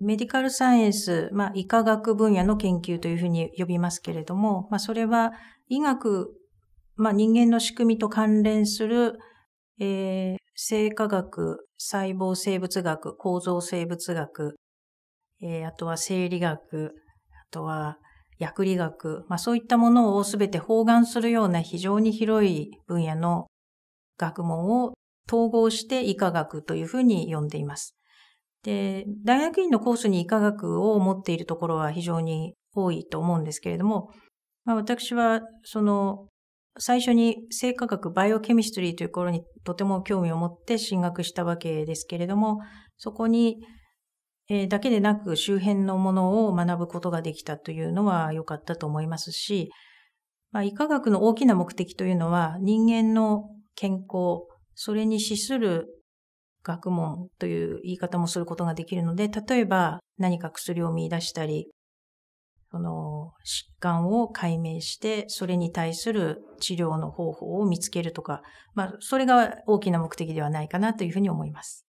メディカルサイエンス、まあ、医科学分野の研究というふうに呼びますけれども、まあ、それは医学、まあ、人間の仕組みと関連する、えー、生化学、細胞生物学、構造生物学、えー、あとは生理学、あとは薬理学、まあ、そういったものをすべて包含するような非常に広い分野の学問を統合して医科学というふうに呼んでいます。で、大学院のコースに医科学を持っているところは非常に多いと思うんですけれども、まあ、私はその最初に生化学バイオケミストリーというところにとても興味を持って進学したわけですけれども、そこに、えー、だけでなく周辺のものを学ぶことができたというのは良かったと思いますし、まあ、医科学の大きな目的というのは人間の健康、それに資する学問という言い方もすることができるので、例えば何か薬を見出したり、その疾患を解明して、それに対する治療の方法を見つけるとか、まあ、それが大きな目的ではないかなというふうに思います。